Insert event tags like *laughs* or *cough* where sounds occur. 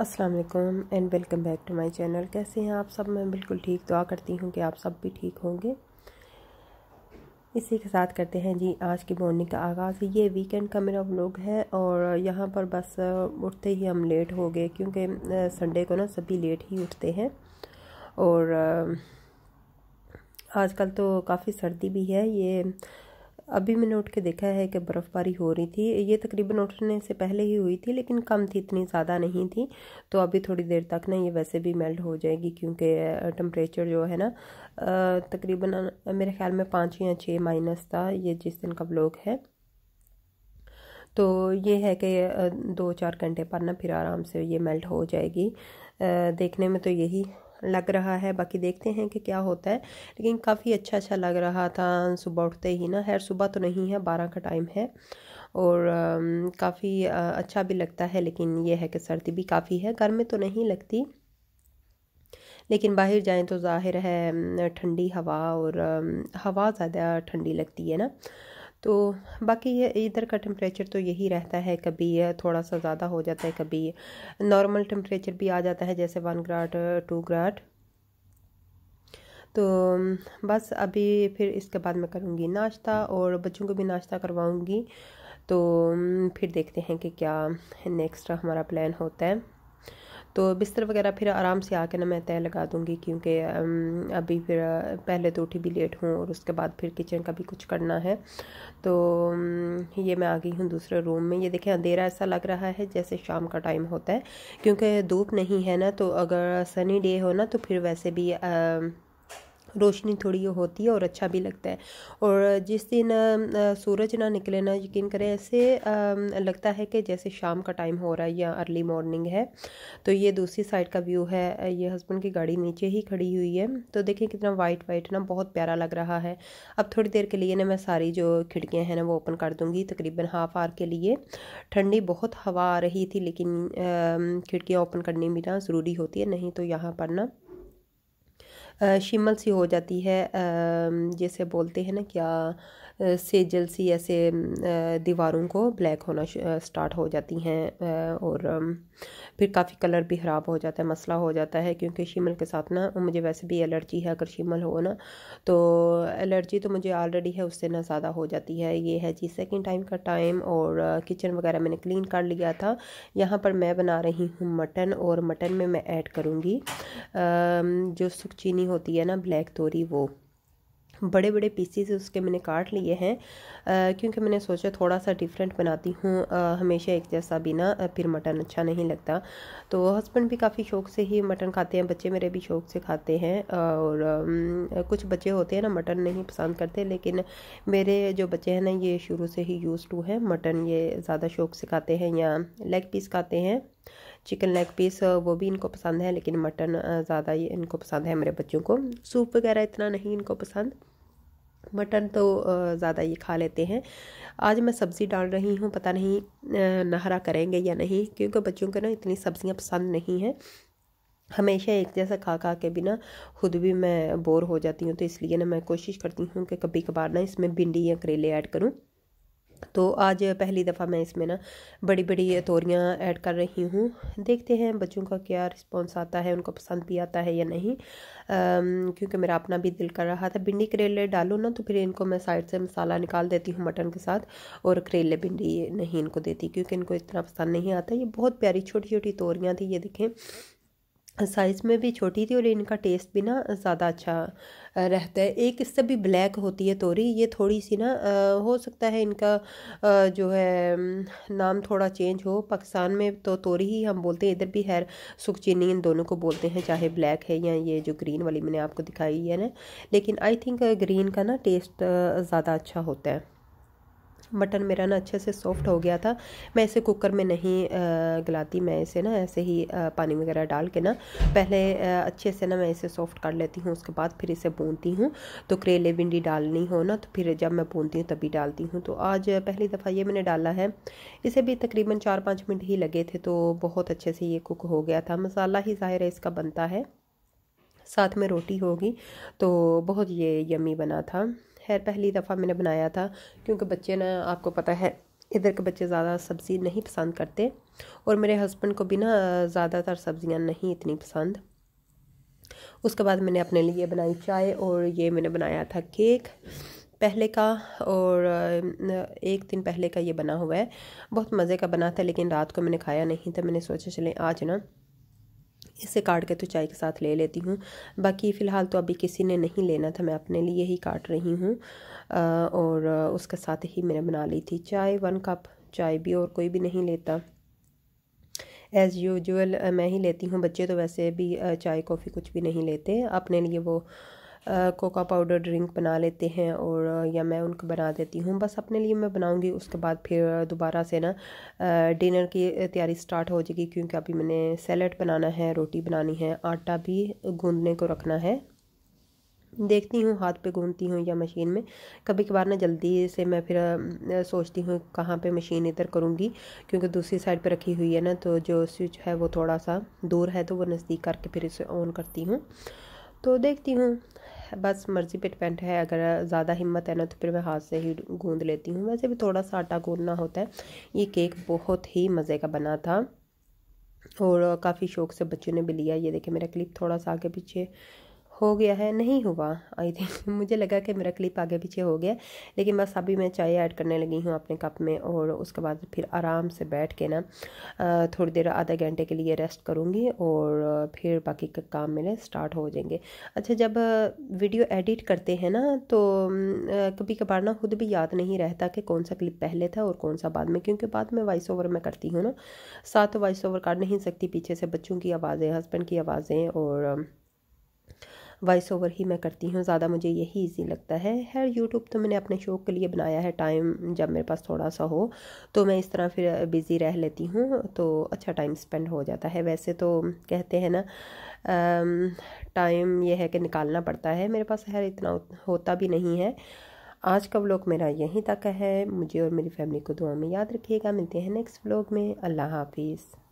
अस्सलाम वालेकुम and welcome back to my channel कैसे हैं आप सब मैं बिल्कुल ठीक दुआ करती हूँ कि आप सब भी ठीक होंगे इसी के साथ करते हैं जी आज की मॉर्निंग का आगाज़ ये वीकेंड का मेरा व्लॉग है और यहाँ पर बस उठते ही हम लेट हो गए क्योंकि संडे को ना सभी लेट ही उठते हैं और आजकल तो काफ़ी सर्दी भी है ये अभी मैंने उठ के देखा है कि बर्फ़बारी हो रही थी ये तकरीबन उठने से पहले ही हुई थी लेकिन कम थी इतनी ज़्यादा नहीं थी तो अभी थोड़ी देर तक ना ये वैसे भी मेल्ट हो जाएगी क्योंकि टम्परेचर जो है ना तकरीबन मेरे ख्याल में पाँच या छः माइनस था ये जिस दिन का ब्लॉक है तो ये है कि दो चार घंटे पर ना फिर आराम से ये मेल्ट हो जाएगी देखने में तो यही लग रहा है बाकी देखते हैं कि क्या होता है लेकिन काफ़ी अच्छा अच्छा लग रहा था सुबह उठते ही ना खैर सुबह तो नहीं है बारह का टाइम है और काफ़ी अच्छा भी लगता है लेकिन यह है कि सर्दी भी काफ़ी है गर्मी तो नहीं लगती लेकिन बाहर जाएं तो जाहिर है ठंडी हवा और हवा ज़्यादा ठंडी लगती है ना तो बाकी ये इधर का टेम्परेचर तो यही रहता है कभी थोड़ा सा ज़्यादा हो जाता है कभी नॉर्मल टेम्परेचर भी आ जाता है जैसे वन ग्राड टू ग्राड तो बस अभी फिर इसके बाद मैं करूँगी नाश्ता और बच्चों को भी नाश्ता करवाऊँगी तो फिर देखते हैं कि क्या नेक्स्ट हमारा प्लान होता है तो बिस्तर वगैरह फिर आराम से आके ना मैं तय लगा दूँगी क्योंकि अभी फिर पहले तो उठी भी लेट हूँ और उसके बाद फिर किचन का भी कुछ करना है तो ये मैं आ गई हूँ दूसरे रूम में ये देखें अंधेरा ऐसा लग रहा है जैसे शाम का टाइम होता है क्योंकि धूप नहीं है ना तो अगर सनी डे हो ना तो फिर वैसे भी आ, रोशनी थोड़ी होती है और अच्छा भी लगता है और जिस दिन सूरज ना निकले ना यकीन करें ऐसे लगता है कि जैसे शाम का टाइम हो रहा है या अर्ली मॉर्निंग है तो ये दूसरी साइड का व्यू है ये हस्बैंड की गाड़ी नीचे ही खड़ी हुई है तो देखें कितना वाइट वाइट ना बहुत प्यारा लग रहा है अब थोड़ी देर के लिए ना मैं सारी जो खिड़कियाँ हैं ना वो ओपन कर दूँगी तकरीबन हाफ आवर के लिए ठंडी बहुत हवा आ रही थी लेकिन खिड़कियाँ ओपन करनी भी ना ज़रूरी होती है नहीं तो यहाँ पर ना शिमल सी हो जाती है जैसे बोलते हैं ना क्या से सी ऐसे दीवारों को ब्लैक होना स्टार्ट हो जाती हैं और फिर काफ़ी कलर भी ख़राब हो जाता है मसला हो जाता है क्योंकि शिमल के साथ ना मुझे वैसे भी एलर्जी है अगर शिमल हो ना तो एलर्जी तो मुझे ऑलरेडी है उससे ना ज़्यादा हो जाती है ये है जी सेकेंड टाइम का टाइम और किचन वगैरह मैंने क्लीन कर लिया था यहाँ पर मैं बना रही हूँ मटन और मटन में मैं ऐड करूँगी जो सुख चीनी होती है ना ब्लैक तोरी वो बड़े बड़े पीसीस उसके मैंने काट लिए हैं क्योंकि मैंने सोचा थोड़ा सा डिफरेंट बनाती हूँ हमेशा एक जैसा भी ना फिर मटन अच्छा नहीं लगता तो हस्बैंड भी काफ़ी शौक से ही मटन खाते हैं बच्चे मेरे भी शौक से खाते हैं और आ, कुछ बच्चे होते हैं ना मटन नहीं पसंद करते लेकिन मेरे जो बच्चे हैं ना ये शुरू से ही यूज़ टू हैं मटन ये ज़्यादा शौक से खाते हैं या लेग पीस खाते हैं चिकन लेग पीस वो भी इनको पसंद है लेकिन मटन ज़्यादा ही इनको पसंद है मेरे बच्चों को सूप वगैरह इतना नहीं इनको पसंद मटन तो ज़्यादा ये खा लेते हैं आज मैं सब्ज़ी डाल रही हूँ पता नहीं नहरा करेंगे या नहीं क्योंकि बच्चों को ना इतनी सब्ज़ियाँ पसंद नहीं हैं हमेशा एक जैसा खा खा के भी ना खुद भी मैं बोर हो जाती हूँ तो इसलिए ना मैं कोशिश करती हूँ कि कभी कभार ना इसमें भिंडी या करेले ऐड करूँ तो आज पहली दफ़ा मैं इसमें ना बड़ी बड़ी तोरियाँ ऐड कर रही हूँ देखते हैं बच्चों का क्या रिस्पॉन्स आता है उनको पसंद भी आता है या नहीं क्योंकि मेरा अपना भी दिल कर रहा था भिंडी करेले डालो ना तो फिर इनको मैं साइड से मसाला निकाल देती हूँ मटन के साथ और करेले भिंडी नहीं इनको देती क्योंकि इनको इतना पसंद नहीं आता ये बहुत प्यारी छोटी छोटी तोरियाँ थी ये देखें साइज़ में भी छोटी थी और इनका टेस्ट भी ना ज़्यादा अच्छा रहता है एक इससे भी ब्लैक होती है तोरी ये थोड़ी सी ना हो सकता है इनका जो है नाम थोड़ा चेंज हो पाकिस्तान में तो तोरी ही हम बोलते हैं इधर भी है सुख चीनी इन दोनों को बोलते हैं चाहे ब्लैक है या ये जो ग्रीन वाली मैंने आपको दिखाई है ना लेकिन आई थिंक ग्रीन का ना टेस्ट ज़्यादा अच्छा होता है मटन मेरा ना अच्छे से सॉफ्ट हो गया था मैं इसे कुकर में नहीं गलाती मैं इसे ना ऐसे ही पानी वगैरह डाल के ना पहले अच्छे से ना मैं इसे सॉफ्ट कर लेती हूँ उसके बाद फिर इसे भूनती हूँ तो करेले भिंडी डालनी हो ना तो फिर जब मैं भूनती हूँ तभी डालती हूँ तो आज पहली दफ़ा ये मैंने डाला है इसे भी तकरीबन चार पाँच मिनट ही लगे थे तो बहुत अच्छे से ये कुक हो गया था मसाला ही ज़ाहिर है इसका बनता है साथ में रोटी होगी तो बहुत ये यमी बना था खैर पहली दफ़ा मैंने बनाया था क्योंकि बच्चे ना आपको पता है इधर के बच्चे ज़्यादा सब्ज़ी नहीं पसंद करते और मेरे हस्बैंड को भी ना ज़्यादातर सब्ज़ियाँ नहीं इतनी पसंद उसके बाद मैंने अपने लिए बनाई चाय और ये मैंने बनाया था केक पहले का और एक दिन पहले का ये बना हुआ है बहुत मज़े का बना था लेकिन रात को मैंने खाया नहीं था मैंने सोचा चले आज ना इसे काट के तो चाय के साथ ले लेती हूँ बाकी फ़िलहाल तो अभी किसी ने नहीं लेना था मैं अपने लिए ही काट रही हूँ और उसके साथ ही मैंने बना ली थी चाय वन कप चाय भी और कोई भी नहीं लेता एज़ यूजल मैं ही लेती हूँ बच्चे तो वैसे भी चाय कॉफ़ी कुछ भी नहीं लेते अपने लिए वो कोका पाउडर ड्रिंक बना लेते हैं और या मैं उनको बना देती हूँ बस अपने लिए मैं बनाऊँगी उसके बाद फिर दोबारा से ना डिनर की तैयारी स्टार्ट हो जाएगी क्योंकि अभी मैंने सैलड बनाना है रोटी बनानी है आटा भी गूंदने को रखना है देखती हूँ हाथ पे गूंदती हूँ या मशीन में कभी कभार ना जल्दी से मैं फिर सोचती हूँ कहाँ पे मशीन इधर करूँगी क्योंकि दूसरी साइड पे रखी हुई है ना तो जो स्विच है वो थोड़ा सा दूर है तो वो नज़दीक करके फिर इसे ऑन करती हूँ तो देखती हूँ बस मर्ज़ी पे डिपेंड है अगर ज़्यादा हिम्मत है ना तो फिर मैं हाथ से ही गूँध लेती हूँ वैसे भी थोड़ा सा आटा गूँधना होता है ये केक बहुत ही मज़े का बना था और काफ़ी शौक से बच्चों ने भी लिया ये देखे मेरा क्लिप थोड़ा सा आगे पीछे हो गया है नहीं हुआ आई थिंक *laughs* मुझे लगा कि मेरा क्लिप आगे पीछे हो गया लेकिन बस अभी मैं चाय ऐड करने लगी हूँ अपने कप में और उसके बाद फिर आराम से बैठ के ना थोड़ी देर आधा घंटे के लिए रेस्ट करूँगी और फिर बाकी का काम मेरे स्टार्ट हो जाएंगे अच्छा जब वीडियो एडिट करते हैं ना तो कभी कभार ना खुद भी याद नहीं रहता कि कौन सा क्लिप पहले था और कौन सा बाद में क्योंकि बाद में वॉइस ओवर मैं करती हूँ ना साथ वॉइस ओवर कर नहीं सकती पीछे से बच्चों की आवाज़ें हस्बैंड की आवाज़ें और वॉइस ओवर ही मैं करती हूँ ज़्यादा मुझे यही ईजी लगता है हर यूट्यूब तो मैंने अपने शौक़ के लिए बनाया है टाइम जब मेरे पास थोड़ा सा हो तो मैं इस तरह फिर बिज़ी रह लेती हूँ तो अच्छा टाइम स्पेंड हो जाता है वैसे तो कहते हैं ना टाइम यह है कि निकालना पड़ता है मेरे पास हर इतना होता भी नहीं है आज का व्लॉग मेरा यहीं तक है मुझे और मेरी फैमिली को दुआ में याद रखिएगा मिलते हैं नेक्स्ट व्लॉग में अल्लाह हाफिज़